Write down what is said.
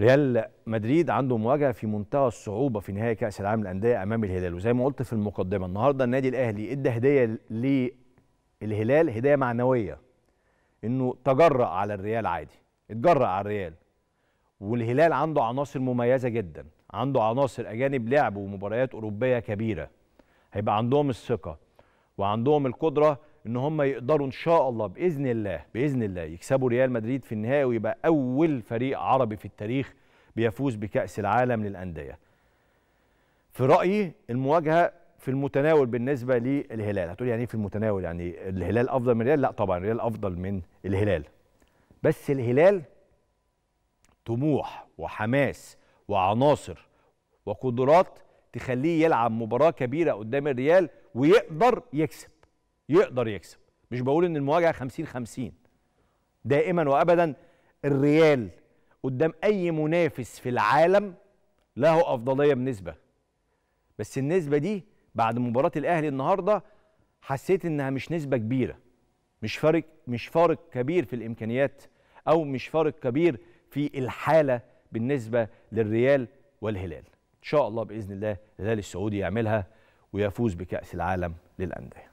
ريال مدريد عنده مواجهه في منتهى الصعوبه في نهائي كاس العالم للانديه امام الهلال وزي ما قلت في المقدمه النهارده النادي الاهلي ادى هديه للهلال هديه معنويه انه تجرأ على الريال عادي اتجرأ على الريال والهلال عنده عناصر مميزه جدا عنده عناصر اجانب لعب ومباريات اوروبيه كبيره هيبقى عندهم الثقه وعندهم القدره ان هم يقدروا ان شاء الله باذن الله باذن الله يكسبوا ريال مدريد في النهائي ويبقى اول فريق عربي في التاريخ بيفوز بكاس العالم للانديه في رايي المواجهه في المتناول بالنسبه للهلال هتقول يعني ايه في المتناول يعني الهلال افضل من الريال لا طبعا الريال افضل من الهلال بس الهلال طموح وحماس وعناصر وقدرات تخليه يلعب مباراه كبيره قدام الريال ويقدر يكسب يقدر يكسب مش بقول ان المواجهه 50 50 دائما وابدا الريال قدام اي منافس في العالم له افضليه بنسبه بس النسبه دي بعد مباراه الاهلي النهارده حسيت انها مش نسبه كبيره مش فارق مش فارق كبير في الامكانيات او مش فارق كبير في الحاله بالنسبه للريال والهلال ان شاء الله باذن الله الهلال السعودي يعملها ويفوز بكاس العالم للانديه